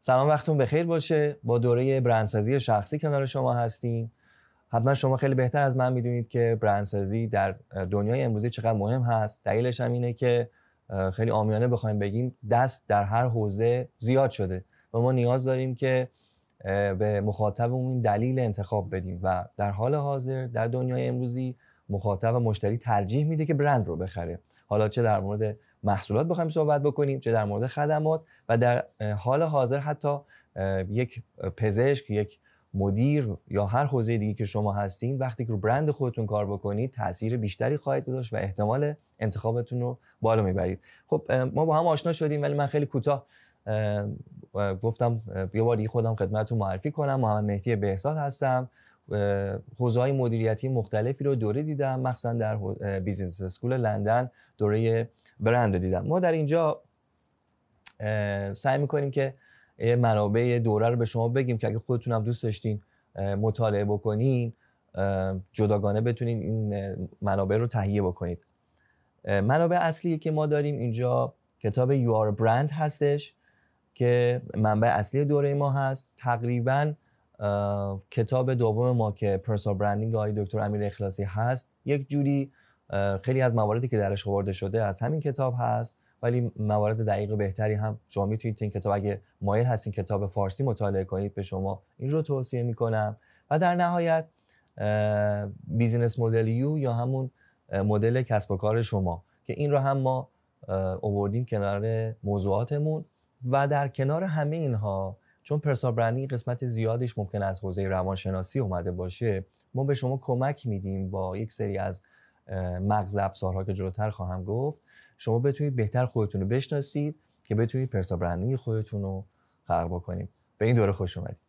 سلام وقتتون بخیر باشه با دوره برندسازی شخصی کنار شما هستیم حتما شما خیلی بهتر از من میدونید که برندسازی در دنیای امروزی چقدر مهم هست دلیلش هم اینه که خیلی آمیانه بخوایم بگیم دست در هر حوزه زیاد شده و ما نیاز داریم که به مخاطبمون دلیل انتخاب بدیم و در حال حاضر در دنیای امروزی مخاطب و مشتری ترجیح میده که برند رو بخره حالا چه در مورد محصولات بخوایم صحبت بکنیم چه در مورد خدمات و در حال حاضر حتی یک پزشک یک مدیر یا هر حوزه دیگه که شما هستین وقتی که رو برند خودتون کار بکنید تاثیر بیشتری خواهید داشت و احتمال انتخابتون رو بالا میبرید خب ما با هم آشنا شدیم ولی من خیلی کوتاه گفتم یه بار دیگه خودم خدمتتون معرفی کنم محمد مهدی بهزاد هستم حوزه مدیریتی مختلفی رو دوره دیدم مخصوصا در بیزینس اسکول لندن دوره برند رو دیدم ما در اینجا سعی میکنیم که منابع دوره رو به شما بگیم که اگه خودتون دوست داشتین مطالعه بکنین جداگانه بتونین این منابع رو تهیه بکنید منابع اصلی که ما داریم اینجا کتاب یو آر برند هستش که منبع اصلی دوره ما هست تقریبا کتاب دوم ما که پرسونال برندینگ آقای دکتر امیر اخلاصی هست یک جوری خیلی از مواردی که درش آورده شده از همین کتاب هست ولی موارد دقیق بهتری هم شما میتونید این کتاب اگه مایل هستین کتاب فارسی مطالعه کنید به شما این رو توصیه میکنم و در نهایت بیزینس مدل یو یا همون مدل کسب و کار شما که این رو هم ما اووردیم کنار موضوعاتمون و در کنار همه اینها چون پرسونال برندینگ قسمت زیادش ممکن از حوزه روانشناسی اومده باشه ما به شما کمک میدیم با یک سری از مغز افزارها که جلوتر خواهم گفت شما بتونید بهتر خودتون رو بشناسید که بتونید پرسونال برندینگ خودتون رو خلق بکنید به این دوره خوش اومدید